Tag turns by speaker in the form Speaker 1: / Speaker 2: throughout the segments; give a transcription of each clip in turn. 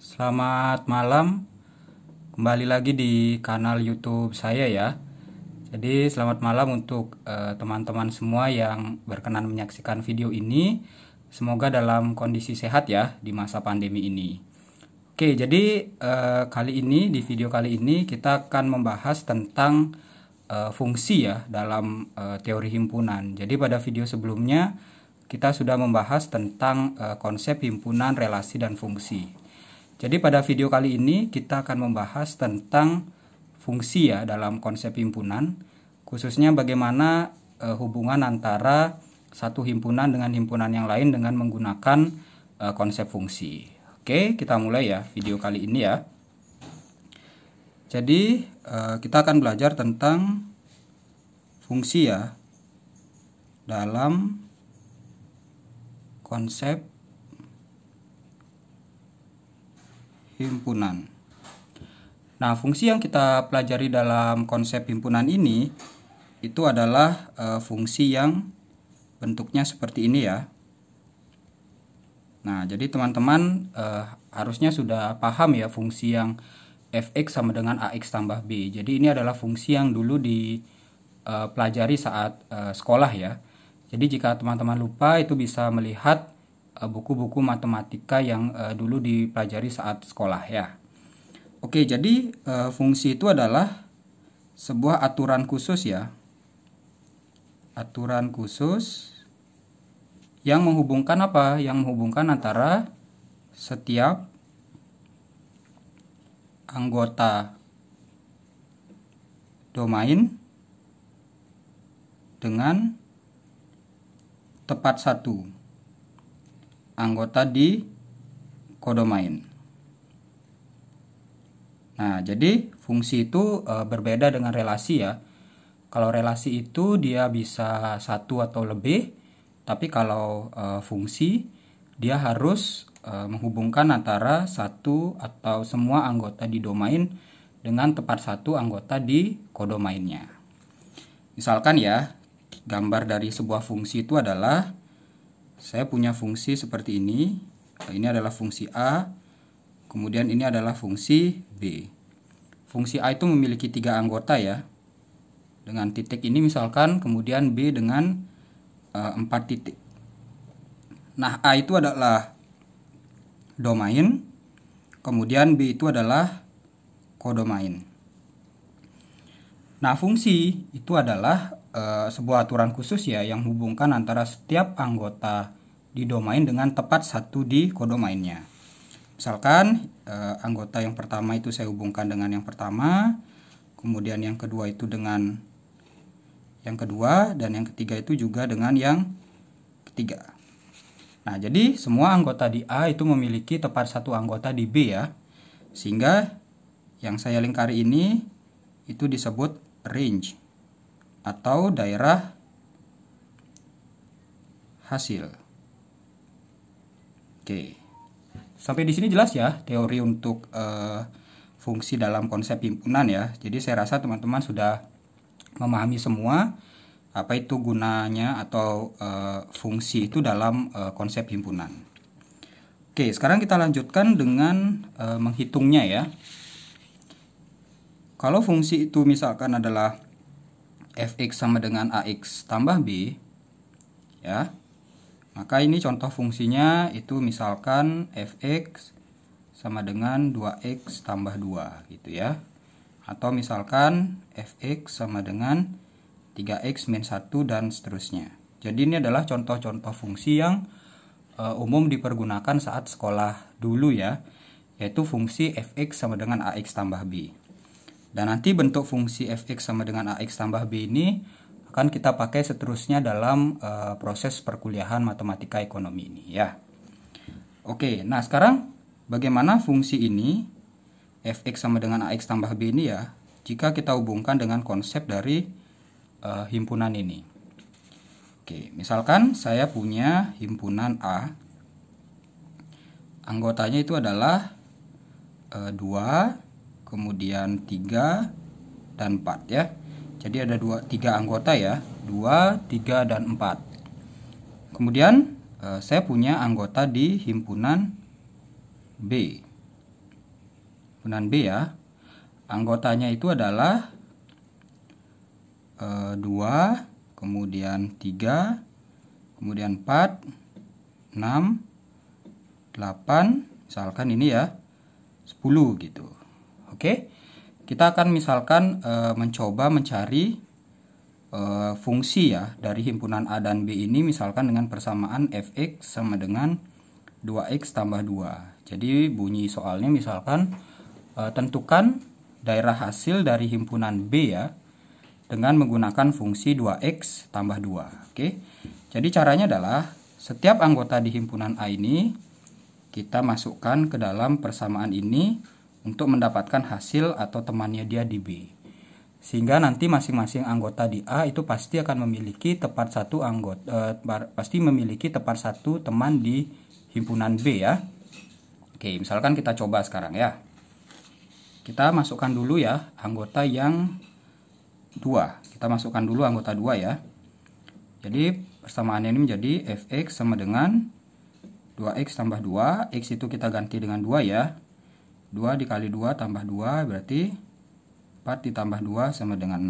Speaker 1: Selamat malam. Kembali lagi di kanal YouTube saya ya. Jadi selamat malam untuk eh, teman-teman uh, semua yang berkenan menyaksikan video ini. Semoga dalam kondisi sehat ya di masa pandemi ini. Oke, jadi uh, kali ini di video kali ini kita akan membahas tentang uh, fungsi ya dalam teori himpunan. Jadi pada video sebelumnya kita sudah membahas tentang konsep himpunan relasi dan fungsi. Jadi pada video kali ini kita akan membahas tentang fungsi ya dalam konsep himpunan, khususnya bagaimana e, hubungan antara satu himpunan dengan himpunan yang lain dengan menggunakan e, konsep fungsi. Oke, kita mulai ya video kali ini ya. Jadi e, kita akan belajar tentang fungsi ya dalam konsep himpunan. Nah, fungsi yang kita pelajari dalam konsep himpunan ini itu adalah e, fungsi yang bentuknya seperti ini ya. Nah, jadi teman-teman e, harusnya sudah paham ya fungsi yang fx sama dengan ax tambah b. Jadi ini adalah fungsi yang dulu dipelajari eh, saat sekolah ya. Jadi jika teman-teman lupa itu bisa melihat Eh, buku-buku matematika yang uh, dulu dipelajari saat sekolah ya. Oke, jadi uh, fungsi itu adalah sebuah aturan khusus ya. Aturan khusus yang menghubungkan apa? Yang menghubungkan antara setiap anggota domain dengan tepat satu anggota di kodomain. Nah, jadi fungsi itu e, berbeda dengan relasi ya. Kalau relasi itu dia bisa satu atau lebih, tapi kalau e, fungsi dia harus e, menghubungkan antara satu atau semua anggota di domain dengan tepat satu anggota di kodomainnya. Misalkan ya, gambar dari sebuah fungsi itu adalah saya punya fungsi seperti ini ini adalah fungsi A kemudian ini adalah fungsi B fungsi A itu memiliki tiga anggota ya dengan titik ini misalkan kemudian B dengan eh, empat 4 titik nah A itu adalah domain kemudian B itu adalah kodomain nah fungsi itu adalah uh, sebuah aturan khusus ya yang hubungkan antara setiap anggota di domain dengan tepat satu di kodomainnya. Misalkan uh, anggota yang pertama itu saya hubungkan dengan yang pertama, kemudian yang kedua itu dengan yang kedua dan yang ketiga itu juga dengan yang ketiga. Nah, jadi semua anggota di A itu memiliki tepat satu anggota di B ya. Sehingga yang saya lingkari ini itu disebut range atau daerah hasil. Oke. Sampai di sini jelas ya teori untuk uh, fungsi dalam konsep himpunan ya. Jadi saya rasa teman-teman sudah memahami semua apa itu gunanya atau uh, fungsi itu dalam uh, konsep himpunan. Oke, sekarang kita lanjutkan dengan menghitungnya ya. Kalau fungsi itu misalkan adalah fx sama dengan ax tambah b ya maka ini contoh fungsinya itu misalkan fx sama dengan 2x tambah 2 gitu ya atau misalkan fx sama dengan 3x min 1 dan seterusnya jadi ini adalah contoh-contoh fungsi yang e, umum dipergunakan saat sekolah dulu ya yaitu fungsi fx sama dengan ax tambah b dan nanti bentuk fungsi fx sama dengan ax tambah b ini akan kita pakai seterusnya dalam uh, proses perkuliahan matematika ekonomi ini ya. Oke, nah sekarang bagaimana fungsi ini fx sama dengan ax tambah b ini ya jika kita hubungkan dengan konsep dari uh, himpunan ini. Oke, misalkan saya punya himpunan A. Anggotanya itu adalah uh, eh, 2 kemudian 3 dan 4 ya jadi ada dua tiga anggota ya 2 3 dan 4 kemudian eh, saya punya anggota di himpunan B himpunan B ya anggotanya itu adalah eh, 2 kemudian 3 kemudian 4 6 8 misalkan ini ya 10 gitu Oke, kita akan misalkan e, mencoba mencari e, fungsi ya dari himpunan A dan B ini misalkan dengan persamaan fx sama dengan 2x tambah 2. Jadi bunyi soalnya misalkan e, tentukan daerah hasil dari himpunan B ya dengan menggunakan fungsi 2x tambah 2. Oke, jadi caranya adalah setiap anggota di himpunan A ini kita masukkan ke dalam persamaan ini untuk mendapatkan hasil atau temannya dia di B. Sehingga nanti masing-masing anggota di A itu pasti akan memiliki tepat satu anggota eh, pasti memiliki tepat satu teman di himpunan B ya. Oke, misalkan kita coba sekarang ya. Kita masukkan dulu ya anggota yang 2. Kita masukkan dulu anggota 2 ya. Jadi persamaannya ini menjadi fx sama dengan 2x tambah 2. x itu kita ganti dengan 2 ya. 2 dikali 2 tambah 2 berarti 4 ditambah 2 sama dengan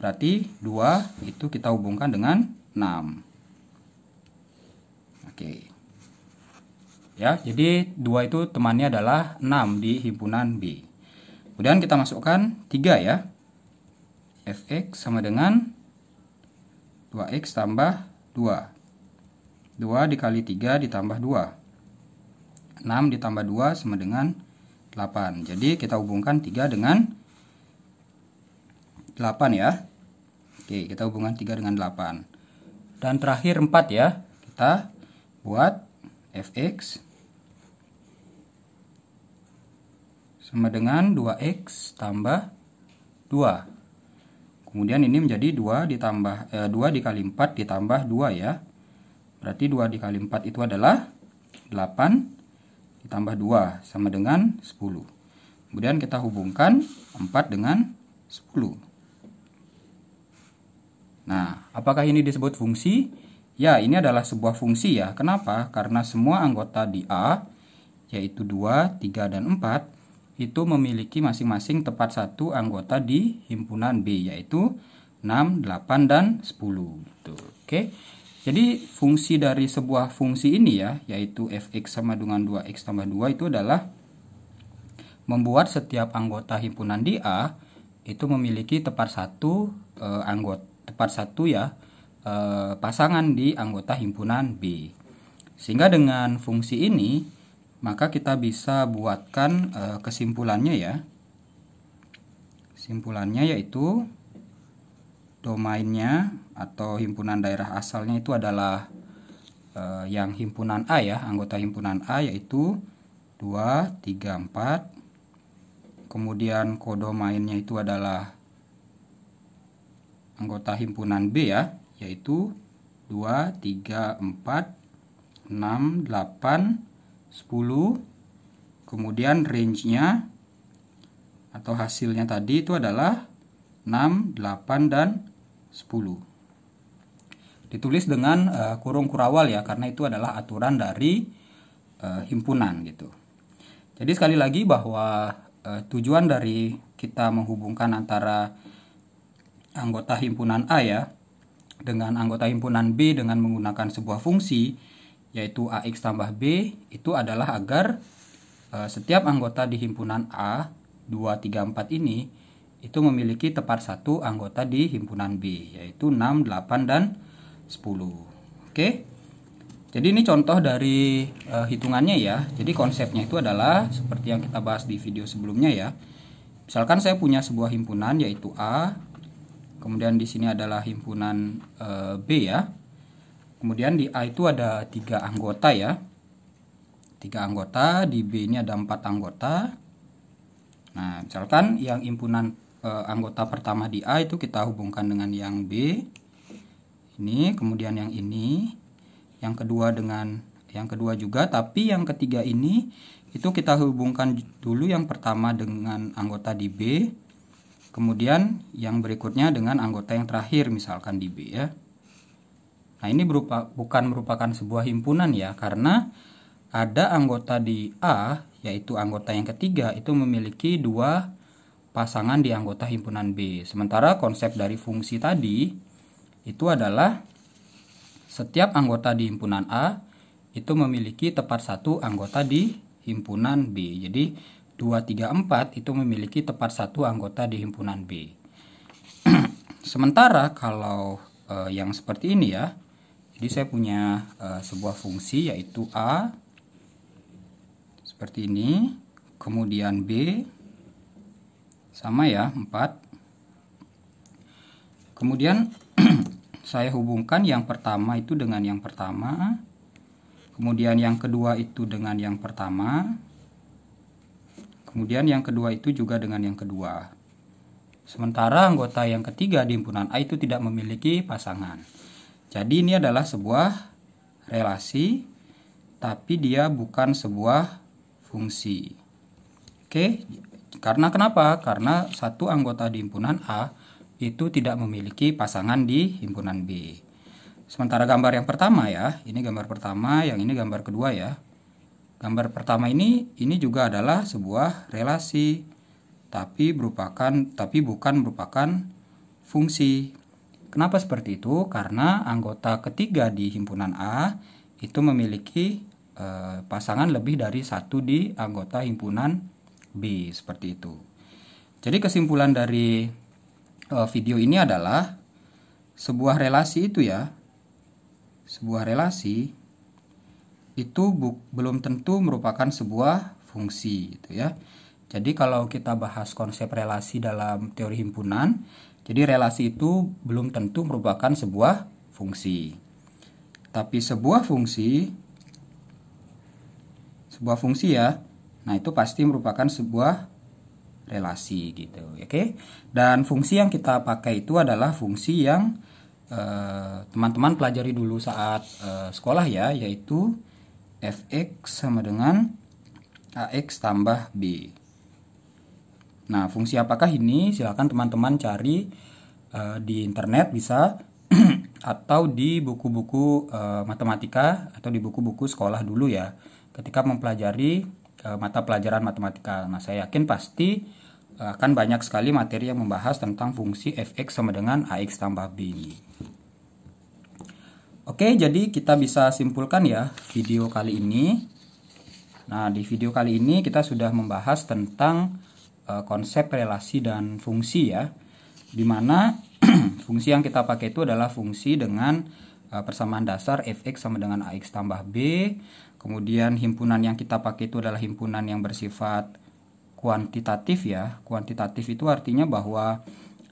Speaker 1: 6 berarti 2 itu kita hubungkan dengan 6 oke ya jadi 2 itu temannya adalah 6 di himpunan B kemudian kita masukkan 3 ya fx sama dengan 2x tambah 2 2 dikali 3 ditambah 2 6 ditambah 2 sama dengan 8. Jadi kita hubungkan 3 dengan 8 ya. Oke, kita hubungkan 3 dengan 8. Dan terakhir 4 ya. Kita buat fx sama dengan 2x tambah 2. Kemudian ini menjadi 2 ditambah eh, 2 dikali 4 ditambah 2 ya. Berarti 2 dikali 4 itu adalah 8 ditambah 2 sama dengan 10. Kemudian kita hubungkan 4 dengan 10. Nah, apakah ini disebut fungsi? Ya, ini adalah sebuah fungsi ya. Kenapa? Karena semua anggota di A, yaitu 2, 3, dan 4, itu memiliki masing-masing tepat satu anggota di himpunan B, yaitu 6, 8, dan 10. Gitu. Oke. Jadi fungsi dari sebuah fungsi ini ya, yaitu fx sama dengan 2x tambah 2 itu adalah membuat setiap anggota himpunan di A itu memiliki tepat satu eh, anggota tepat satu ya eh, pasangan di anggota himpunan B. Sehingga dengan fungsi ini maka kita bisa buatkan eh, kesimpulannya ya. Simpulannya yaitu domainnya atau himpunan daerah asalnya itu adalah uh, yang himpunan A ya, anggota himpunan A yaitu 2, 3, 4. Kemudian mainnya itu adalah anggota himpunan B ya, yaitu 2, 3, 4, 6, 8, 10. Kemudian range-nya atau hasilnya tadi itu adalah 6, 8, dan 10. Ditulis dengan uh, kurung kurawal ya karena itu adalah aturan dari uh, himpunan gitu. Jadi sekali lagi bahwa uh, tujuan dari kita menghubungkan antara anggota himpunan A ya dengan anggota himpunan B dengan menggunakan sebuah fungsi yaitu AX tambah B itu adalah agar uh, setiap anggota di himpunan A 2, 3, 4 ini itu memiliki tepat satu anggota di himpunan B yaitu 6, 8 dan 10. Oke. Jadi ini contoh dari uh, hitungannya ya. Jadi konsepnya itu adalah seperti yang kita bahas di video sebelumnya ya. Misalkan saya punya sebuah himpunan yaitu A. Kemudian di sini adalah himpunan e, B ya. Kemudian di A itu ada tiga anggota ya. Tiga anggota, di B ini ada empat anggota. Nah, misalkan yang himpunan eh, anggota pertama di A itu kita hubungkan dengan yang B ini kemudian yang ini yang kedua dengan yang kedua juga tapi yang ketiga ini itu kita hubungkan dulu yang pertama dengan anggota di B kemudian yang berikutnya dengan anggota yang terakhir misalkan di B ya. Nah, ini berupa bukan merupakan sebuah himpunan ya karena ada anggota di A yaitu anggota yang ketiga itu memiliki dua pasangan di anggota himpunan B. Sementara konsep dari fungsi tadi itu adalah setiap anggota di himpunan A itu memiliki tepat satu anggota di himpunan B. Jadi 2, 3, 4 itu memiliki tepat satu anggota di himpunan B. Sementara kalau e, yang seperti ini ya, jadi saya punya e, sebuah fungsi yaitu A seperti ini, kemudian B, sama ya 4 kemudian saya hubungkan yang pertama itu dengan yang pertama kemudian yang kedua itu dengan yang pertama kemudian yang kedua itu juga dengan yang kedua sementara anggota yang ketiga di himpunan A itu tidak memiliki pasangan jadi ini adalah sebuah relasi tapi dia bukan sebuah fungsi oke okay? Karena kenapa? Karena satu anggota di himpunan A itu tidak memiliki pasangan di himpunan B. Sementara gambar yang pertama ya, ini gambar pertama, yang ini gambar kedua ya. Gambar pertama ini ini juga adalah sebuah relasi tapi merupakan tapi bukan merupakan fungsi. Kenapa seperti itu? Karena anggota ketiga di himpunan A itu memiliki e, pasangan lebih dari satu di anggota himpunan B seperti itu. Jadi kesimpulan dari eh, video ini adalah sebuah relasi itu ya, sebuah relasi itu belum tentu merupakan sebuah fungsi gitu ya. Jadi kalau kita bahas konsep relasi dalam teori himpunan, jadi relasi itu belum tentu merupakan sebuah fungsi. Tapi sebuah fungsi sebuah fungsi ya Nah, itu pasti merupakan sebuah relasi gitu, ya, oke? Okay? Dan fungsi yang kita pakai itu adalah fungsi yang eh, teman-teman eh, pelajari dulu saat eh, sekolah ya, yaitu fx sama dengan ax tambah b. Nah, fungsi apakah ini? Silahkan teman-teman cari uh, di internet bisa atau di buku-buku uh, matematika atau di buku-buku sekolah dulu ya. Ketika mempelajari mata pelajaran matematika. Nah, saya yakin pasti eh, akan banyak sekali materi yang membahas tentang fungsi fx sama dengan ax tambah b Oke, jadi kita bisa simpulkan ya video kali ini. Nah, di video kali ini kita sudah membahas tentang uh, konsep relasi dan fungsi ya. Dimana fungsi yang kita pakai itu adalah fungsi dengan Eh, persamaan dasar fx sama dengan ax tambah b. Kemudian himpunan yang kita pakai itu adalah himpunan yang bersifat kuantitatif ya. Kuantitatif itu artinya bahwa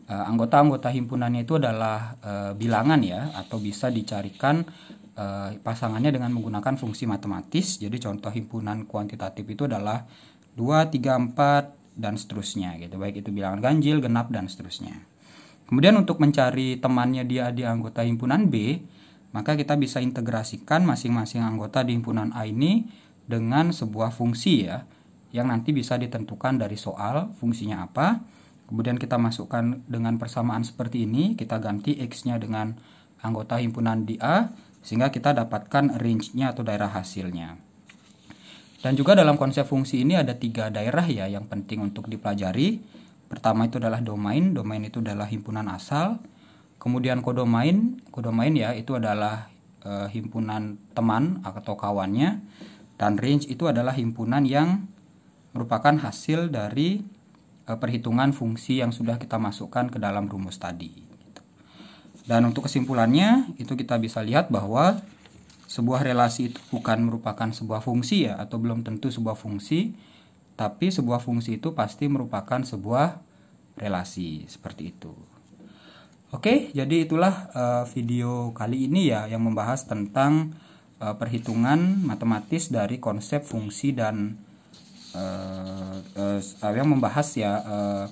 Speaker 1: eh, anggota-anggota himpunannya itu adalah eh, bilangan ya atau bisa dicarikan pasangannya dengan menggunakan fungsi matematis. Jadi contoh himpunan kuantitatif itu adalah 2, 3, 4 dan seterusnya gitu. Baik itu bilangan ganjil, genap dan seterusnya. Kemudian untuk mencari temannya dia di anggota himpunan B, maka kita bisa integrasikan masing-masing anggota di himpunan A ini dengan sebuah fungsi ya, yang nanti bisa ditentukan dari soal fungsinya apa. Kemudian kita masukkan dengan persamaan seperti ini, kita ganti X-nya dengan anggota himpunan di A, sehingga kita dapatkan range-nya atau daerah hasilnya. Dan juga dalam konsep fungsi ini ada tiga daerah ya yang penting untuk dipelajari. Pertama itu adalah domain, domain itu adalah himpunan asal. Kemudian kodomain, kodomain ya itu adalah e, himpunan teman atau kawannya dan range itu adalah himpunan yang merupakan hasil dari e, perhitungan fungsi yang sudah kita masukkan ke dalam rumus tadi. Gitu. Dan untuk kesimpulannya itu kita bisa lihat bahwa sebuah relasi itu bukan merupakan sebuah fungsi ya atau belum tentu sebuah fungsi, tapi sebuah fungsi itu pasti merupakan sebuah relasi seperti itu. Oke, jadi itulah uh, video kali ini ya yang membahas tentang uh, perhitungan matematis dari konsep fungsi dan uh, uh, yang membahas ya uh,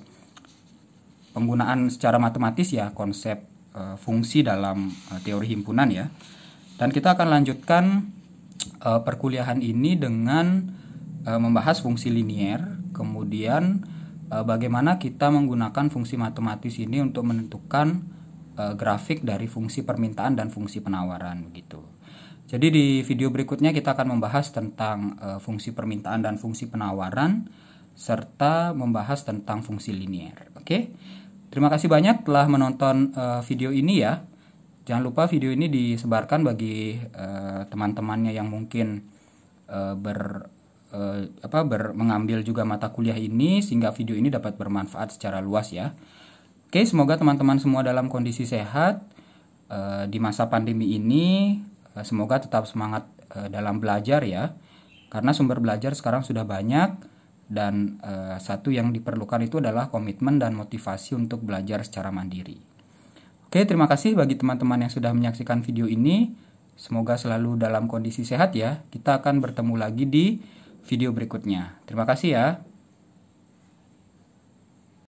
Speaker 1: penggunaan secara matematis ya konsep uh, fungsi dalam uh, teori himpunan ya. Dan kita akan lanjutkan uh, perkuliahan ini dengan uh, membahas fungsi linier, kemudian Eh, bagaimana kita menggunakan fungsi matematis ini untuk menentukan eh, grafik dari fungsi permintaan dan fungsi penawaran begitu. Jadi di video berikutnya kita akan membahas tentang eh, fungsi permintaan dan fungsi penawaran serta membahas tentang fungsi linier. Oke. Terima kasih banyak telah menonton video ini ya. Jangan lupa video ini disebarkan bagi teman-temannya yang mungkin ber uh, apa ber, mengambil juga mata kuliah ini sehingga video ini dapat bermanfaat secara luas ya. Oke, semoga teman-teman semua dalam kondisi sehat uh, di masa pandemi ini. Uh, semoga tetap semangat uh, dalam belajar ya. Karena sumber belajar sekarang sudah banyak dan uh, satu yang diperlukan itu adalah komitmen dan motivasi untuk belajar secara mandiri. Oke, terima kasih bagi teman-teman yang sudah menyaksikan video ini. Semoga selalu dalam kondisi sehat ya. Kita akan bertemu lagi di video berikutnya. Terima kasih ya.